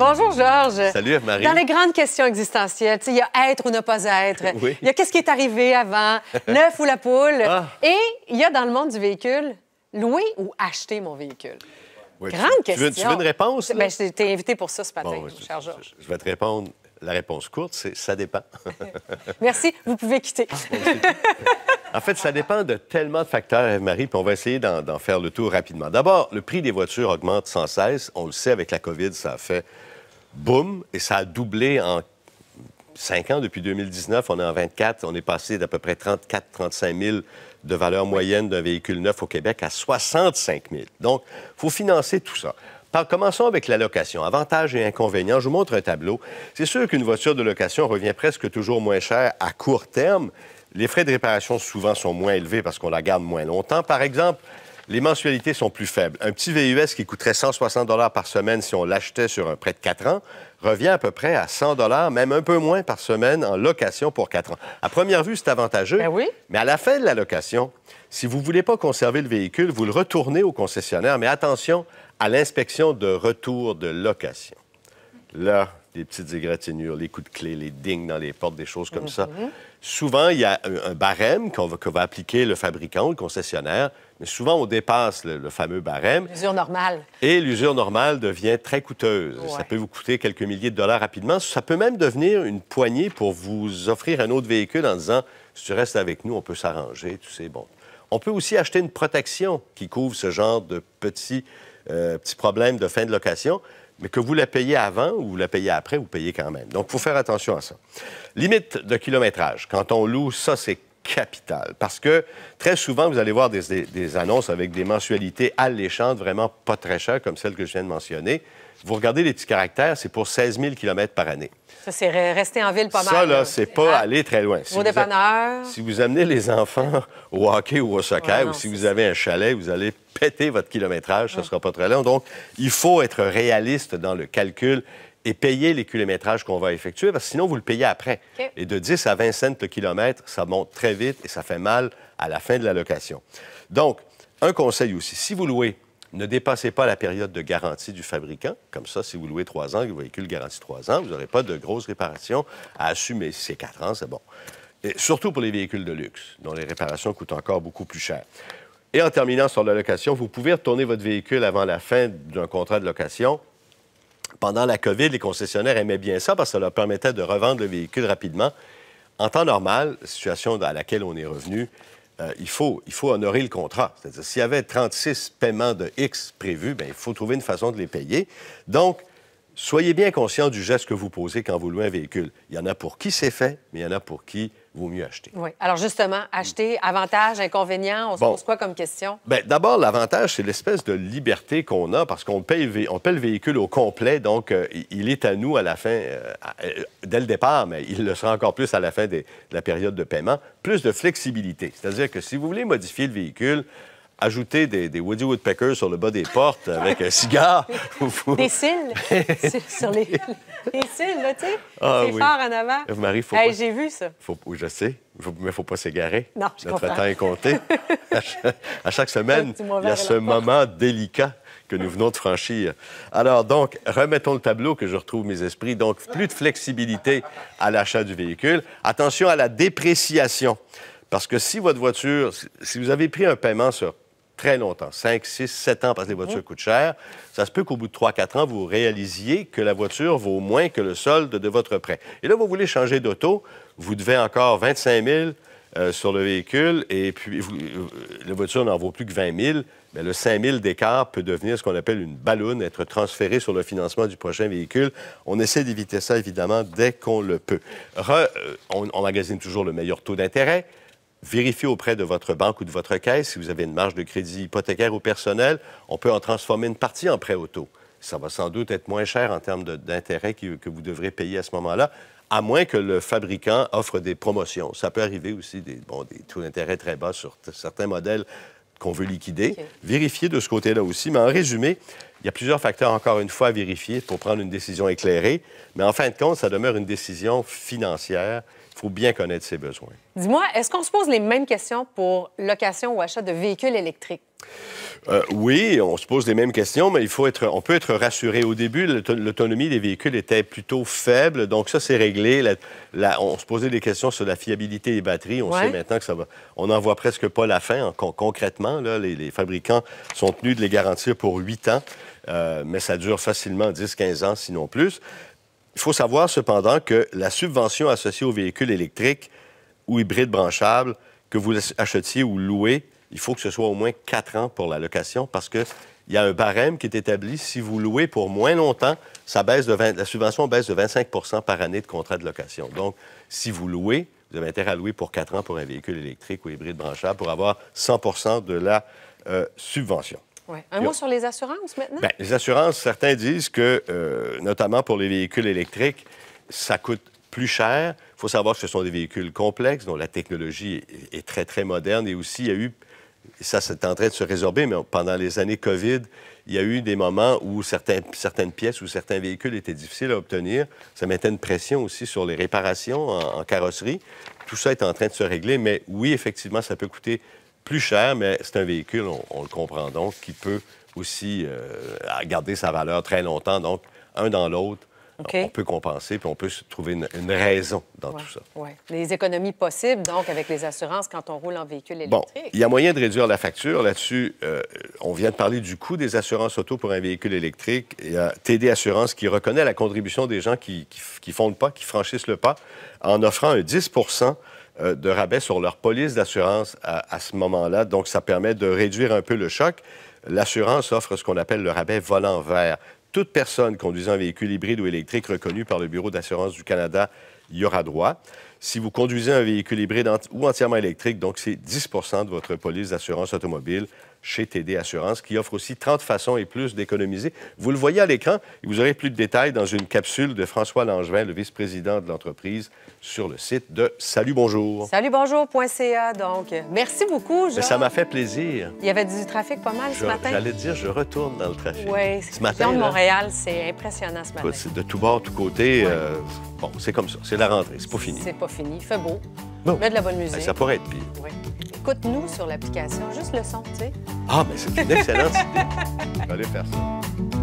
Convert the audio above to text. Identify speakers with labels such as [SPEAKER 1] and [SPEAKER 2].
[SPEAKER 1] Bonjour, Georges. Salut, marie Dans les grandes questions existentielles, il y a être ou ne pas être. Il y a qu'est-ce qui est arrivé avant, l'œuf ou la poule. Ah. Et il y a dans le monde du véhicule, louer ou acheter mon véhicule.
[SPEAKER 2] Grande question. Tu veux, une réponse? Mais ben, je
[SPEAKER 1] t'ai invité pour ça ce matin, cher Georges.
[SPEAKER 2] je vais te répondre la réponse courte, c'est ça dépend.
[SPEAKER 1] Merci, vous pouvez quitter.
[SPEAKER 2] Ah, en fait, ça dépend de tellement de facteurs, Eve-Marie, puis on va essayer d'en faire le tour rapidement. D'abord, le prix des voitures augmente sans cesse. On le sait, avec la COVID, ça a fait boum, et ça a doublé en 5 ans. Depuis 2019, on est en 24. On est passé d'à peu près 34-35 000 de valeur moyenne d'un véhicule neuf au Québec à 65 000. Donc, il faut financer tout ça. Par, commençons avec la location. Avantages et inconvénients. Je vous montre un tableau. C'est sûr qu'une voiture de location revient presque toujours moins chère à court terme. Les frais de réparation souvent sont moins élevés parce qu'on la garde moins longtemps. Par exemple, les mensualités sont plus faibles. Un petit VUS qui coûterait 160 par semaine si on l'achetait sur un prêt de 4 ans revient à peu près à 100 même un peu moins par semaine en location pour 4 ans. À première vue, c'est avantageux, ben mais à la fin de la location, si vous ne voulez pas conserver le véhicule, vous le retournez au concessionnaire, mais attention à l'inspection de retour de location. Là, des petites égratignures, les coups de clé, les dings dans les portes, des choses comme ça. Mhm. Souvent, il y a un barème qu'on va, appliquer le fabricant, ou le concessionnaire, mais souvent, on dépasse le, fameux barème.
[SPEAKER 1] L'usure normale.
[SPEAKER 2] Et l'usure normale devient très coûteuse. Ça peut vous coûter quelques milliers de dollars rapidement. Ça peut même devenir une poignée pour vous offrir un autre véhicule en disant, si tu restes avec nous, on peut s'arranger, tu sais, bon. On peut aussi acheter une protection qui couvre ce genre de petits, euh, petits problèmes de fin de location mais que vous la payez avant ou vous la payez après, vous payez quand même. Donc, il faut faire attention à ça. Limite de kilométrage. Quand on loue, ça, c'est capital. Parce que très souvent, vous allez voir des, des annonces avec des mensualités alléchantes, vraiment pas très chères, comme celle que je viens de mentionner. Vous regardez les petits caractères, c'est pour 16 000 km par année.
[SPEAKER 1] Ça, c'est rester en ville pas mal. Ça,
[SPEAKER 2] là, c'est pas hein? aller très loin. Si Vos vous, si vous amenez les enfants au hockey ou au soccer, ou si vous avez un chalet, vous allez péter votre kilométrage, ça ne sera pas très long. Donc, il faut être réaliste dans le calcul et payer les kilométrages qu'on va effectuer, parce que sinon, vous le payez après. Et de 10 à 20 cents le kilomètre, ça monte très vite et ça fait mal à la fin de la location. Donc, un conseil aussi, si vous louez ne dépassez pas la période de garantie du fabricant. Comme ça, si vous louez trois ans, le véhicule garantit trois ans, vous n'aurez pas de grosses réparations à assumer. Si c'est quatre ans, c'est bon. Et surtout pour les véhicules de luxe, dont les réparations coûtent encore beaucoup plus cher. Et en terminant sur la location, vous pouvez retourner votre véhicule avant la fin d'un contrat de location. Pendant la COVID, les concessionnaires aimaient bien ça parce que ça leur permettait de revendre le véhicule rapidement. En temps normal, situation à laquelle on est revenu, euh, il, faut, il faut honorer le contrat. C'est-à-dire, s'il y avait 36 paiements de X prévus, bien, il faut trouver une façon de les payer. Donc, soyez bien conscient du geste que vous posez quand vous louez un véhicule. Il y en a pour qui c'est fait, mais il y en a pour qui vaut mieux acheter.
[SPEAKER 1] Oui. Alors justement, acheter, avantages, inconvénients, on se pose quoi comme question?
[SPEAKER 2] Ben, d'abord, l'avantage, c'est l'espèce de liberté qu'on a parce qu'on paye, on le véhicule au complet, donc euh, il est à nous à la fin, euh, euh, dès le départ, mais il le sera encore plus à la fin de la période de paiement, plus de flexibilité. C'est-à-dire que si vous voulez modifier le véhicule, ajouter des, des, Woody Woodpeckers sur le bas des portes avec un cigare.
[SPEAKER 1] des cils sur les, les cils, là, tu sais.
[SPEAKER 2] Ah, phares en avant. Euh, j'ai vu ça. Faut... Oui, je sais, faut... mais faut pas s'égarer. Non, je Notre temps est compté. à, chaque... à chaque semaine, il y a ce moment délicat que nous venons de franchir. Alors, donc, remettons le tableau que je retrouve mes esprits. Donc, plus de flexibilité à l'achat du véhicule. Attention à la dépréciation. Parce que si votre voiture, si vous avez pris un paiement sur très longtemps, 5, 6, 7 ans, parce que les voitures hein? coûtent cher, ça se peut qu'au bout de 3, 4 ans, vous réalisiez que la voiture vaut moins que le solde de votre prêt. Et là, vous voulez changer d'auto, vous devez encore 25 000 euh, sur le véhicule, et puis euh, la voiture n'en vaut plus que 20 000. Mais le 5 000 d'écart peut devenir ce qu'on appelle une balloune, être transféré sur le financement du prochain véhicule. On essaie d'éviter ça, évidemment, dès qu'on le peut. Euh, on, on magasine toujours le meilleur taux d'intérêt. Vérifiez auprès de votre banque ou de votre caisse si vous avez une marge de crédit hypothécaire ou personnel. On peut en transformer une partie en prêt auto. Ça va sans doute être moins cher en termes d'intérêt que, vous devrez payer à ce moment-là à moins que le fabricant offre des promotions. Ça peut arriver aussi des, bon, des taux d'intérêt très bas sur certains modèles qu'on veut liquider. Vérifier de ce côté-là aussi. Mais en résumé, il y a plusieurs facteurs, encore une fois, à vérifier pour prendre une décision éclairée. Mais en fin de compte, ça demeure une décision financière faut bien connaître ses besoins.
[SPEAKER 1] Dis-moi, est-ce qu'on se pose les mêmes questions pour location ou achat de véhicules électriques?
[SPEAKER 2] Euh, oui, on se pose les mêmes questions, mais il faut être, on peut être rassuré. Au début, l'autonomie des véhicules était plutôt faible, donc ça, c'est réglé. on se posait des questions sur la fiabilité des batteries. On sait maintenant que ça va. On n'en voit presque pas la fin. Hein, concrètement, les, fabricants sont tenus de les garantir pour 8 ans, euh, mais ça dure facilement 10-15 ans, sinon plus. Il faut savoir cependant que la subvention associée aux véhicules électriques ou hybrides branchables que vous achetiez ou louez, il faut que ce soit au moins quatre ans pour la location parce qu'il y a un barème qui est établi. Si vous louez pour moins longtemps, la subvention baisse de 25 par année de contrat de location. Donc, si vous louez, vous avez intérêt à louer pour quatre ans pour un véhicule électrique ou hybride branchable pour avoir 100 de la euh, subvention.
[SPEAKER 1] Un mot sur les assurances maintenant? Ben,
[SPEAKER 2] les assurances, certains disent que, euh, notamment pour les véhicules électriques, ça coûte plus cher. Il faut savoir que ce sont des véhicules complexes dont la technologie est très, très moderne. Et aussi, il y a eu, ça c'est en train de se résorber, mais pendant les années COVID, il y a eu des moments où certaines pièces ou certains véhicules étaient difficiles à obtenir. Ça mettait une pression aussi sur les réparations en carrosserie. Tout ça est en train de se régler, mais oui, effectivement, ça peut coûter plus cher, mais c'est un véhicule, on, le comprend donc, qui peut aussi euh, garder sa valeur très longtemps. Donc, un dans l'autre, On peut compenser, puis on peut trouver une, raison dans tout ça.
[SPEAKER 1] Les économies possibles, donc, avec les assurances quand on roule en véhicule électrique. Bon, il y a
[SPEAKER 2] moyen de réduire la facture. Là-dessus, euh, on vient de parler du coût des assurances auto pour un véhicule électrique. Il y a TD Assurance qui reconnaît la contribution des gens qui, qui, qui font le pas, qui franchissent le pas, en offrant un 10 euh, de rabais sur leur police d'assurance à, à, ce moment-là. Donc, ça permet de réduire un peu le choc. L'assurance offre ce qu'on appelle le rabais volant vert. Toute personne conduisant un véhicule hybride ou électrique reconnu par le Bureau d'assurance du Canada y aura droit. Si vous conduisez un véhicule hybride ou entièrement électrique, donc c'est 10 de votre police d'assurance automobile chez TD Assurance, qui offre aussi 30 façons et plus d'économiser. Vous le voyez à l'écran et vous aurez plus de détails dans une capsule de François Langevin, le vice-président de l'entreprise, sur le site de Salut Bonjour.
[SPEAKER 1] Salutbonjour.ca, donc. Merci beaucoup, Jean. ça
[SPEAKER 2] m'a fait plaisir.
[SPEAKER 1] Il y avait du trafic pas mal ce matin. J'allais
[SPEAKER 2] dire, je retourne dans le trafic. Oui,
[SPEAKER 1] ce matin. Montréal, c'est impressionnant ce matin.
[SPEAKER 2] de tout bord, tout côté. Euh, bon, c'est comme ça. C'est la rentrée. C'est pas fini. C'est
[SPEAKER 1] pas fini. fait beau. Bon. de la bonne musique. Ça pourrait être pire écoute-nous sur l'application, juste le son, tu sais.
[SPEAKER 2] Ah, mais c'est une excellente idée. faire ça.